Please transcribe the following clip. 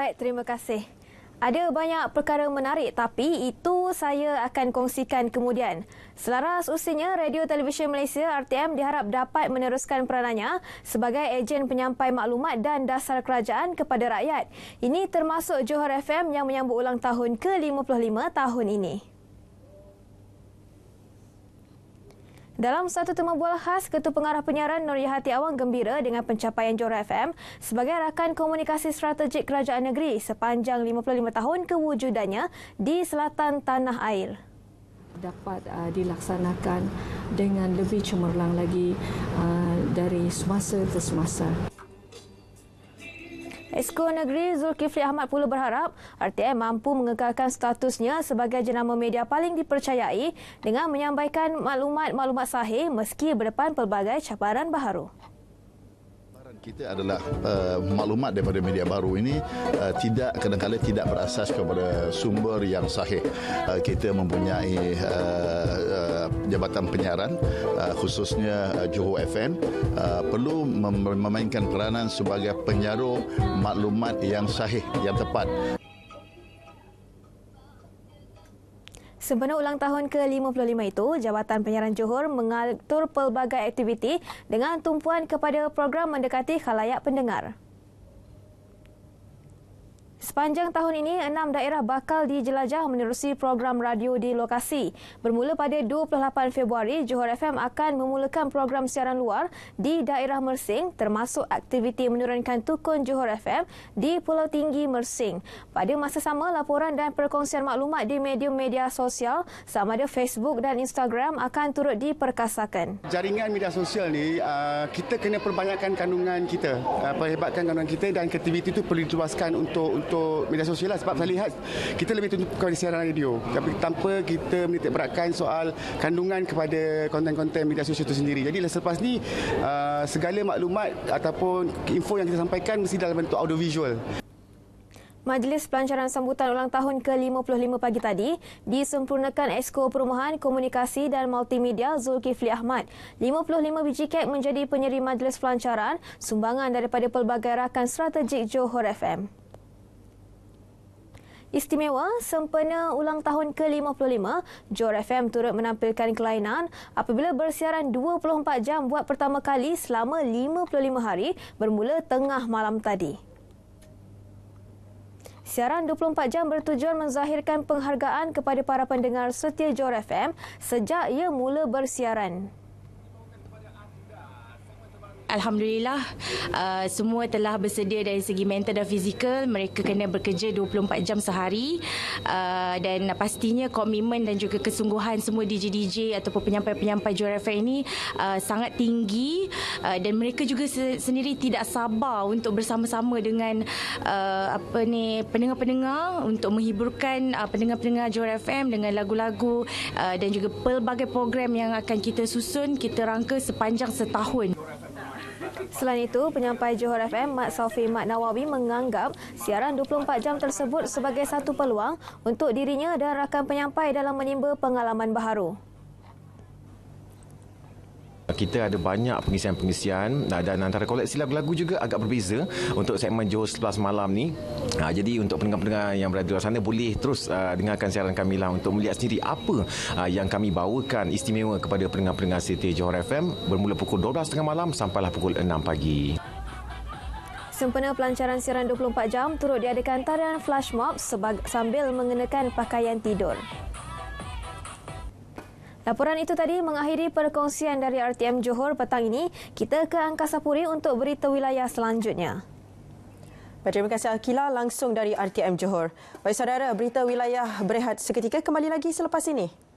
baik, terima kasih. Ada banyak perkara menarik tapi itu saya akan kongsikan kemudian. Selaras usianya, Radio Televisyen Malaysia RTM diharap dapat meneruskan peranannya sebagai ejen penyampai maklumat dan dasar kerajaan kepada rakyat. Ini termasuk Johor FM yang menyambut ulang tahun ke-55 tahun ini. Dalam satu temu bual khas, Ketua Pengarah Penyiaran Nur Yahati Awang gembira dengan pencapaian Jora FM sebagai rakan komunikasi strategik kerajaan negeri sepanjang 55 tahun kewujudannya di selatan tanah air. Dapat uh, dilaksanakan dengan lebih cemerlang lagi uh, dari semasa ke semasa. Esko Negeri Zulkifli Ahmad pula berharap RTM mampu mengekalkan statusnya sebagai jenama media paling dipercayai dengan menyampaikan maklumat-maklumat sahih meski berdepan pelbagai cabaran baharu kita adalah uh, maklumat daripada media baru ini uh, tidak kadang tidak berasas kepada sumber yang sahih. Uh, kita mempunyai uh, uh, jabatan penyiaran uh, khususnya uh, Johor FM uh, perlu mem- memainkan peranan sebagai penyaruh maklumat yang sahih yang tepat. Sempena ulang tahun ke-55 itu, Jabatan Penyiaran Johor mengatur pelbagai aktiviti dengan tumpuan kepada program mendekati khalayak pendengar. Sepanjang tahun ini, enam daerah bakal dijelajah menerusi program radio di lokasi. Bermula pada 28 Februari, Johor FM akan memulakan program siaran luar di daerah Mersing termasuk aktiviti menurunkan tukun Johor FM di Pulau Tinggi Mersing. Pada masa sama, laporan dan perkongsian maklumat di media-media sosial sama ada Facebook dan Instagram akan turut diperkasakan. Jaringan media sosial ni ah, kita kena perbanyakkan kandungan kita, ah, perhebatkan kandungan kita dan aktiviti itu perlu diluaskan untuk untuk untuk media sosial lah sebab saya lihat kita lebih tunjuk kepada siaran radio tapi tanpa kita menitik beratkan soal kandungan kepada konten-konten media sosial itu sendiri. Jadi lah, selepas ni uh, segala maklumat ataupun info yang kita sampaikan mesti dalam bentuk audiovisual. Majlis pelancaran sambutan ulang tahun ke-55 pagi tadi disempurnakan Exco Perumahan Komunikasi dan Multimedia Zulkifli Ahmad. 55 biji kek menjadi penyeri majlis pelancaran, sumbangan daripada pelbagai rakan strategik Johor FM. Istimewa sempena ulang tahun ke-55, Jor FM turut menampilkan kelainan apabila bersiaran 24 jam buat pertama kali selama 55 hari bermula tengah malam tadi. Siaran 24 jam bertujuan menzahirkan penghargaan kepada para pendengar setia Jor FM sejak ia mula bersiaran. Alhamdulillah uh, semua telah bersedia dari segi mental dan fizikal. Mereka kena bekerja 24 jam sehari uh, dan pastinya komitmen dan juga kesungguhan semua DJ-DJ ataupun penyampai-penyampai juara FM ini uh, sangat tinggi uh, dan mereka juga se- sendiri tidak sabar untuk bersama-sama dengan uh, apa ni pendengar-pendengar untuk menghiburkan uh, pendengar-pendengar juara FM dengan lagu-lagu uh, dan juga pelbagai program yang akan kita susun, kita rangka sepanjang setahun. Selain itu, penyampai Johor FM Mat Sofi Mat Nawawi menganggap siaran 24 jam tersebut sebagai satu peluang untuk dirinya dan rakan penyampai dalam menimba pengalaman baharu. Eh, kita ada banyak pengisian-pengisian dan antara koleksi lagu-lagu juga agak berbeza untuk segmen Johor Selepas Malam ni jadi untuk pendengar-pendengar yang berada di luar sana boleh terus eh, dengarkan siaran kami lah untuk melihat sendiri apa eh, yang kami bawakan istimewa kepada pendengar-pendengar Siti Johor FM bermula pukul 12.30 malam sampailah pukul 6 pagi Sempena pelancaran siaran 24 jam turut diadakan tarian flash mob sambil mengenakan pakaian tidur. Laporan itu tadi mengakhiri perkongsian dari RTM Johor petang ini. Kita ke Angkasa Puri untuk berita wilayah selanjutnya. Baik, terima kasih Akila langsung dari RTM Johor. Baik saudara, berita wilayah berehat seketika kembali lagi selepas ini.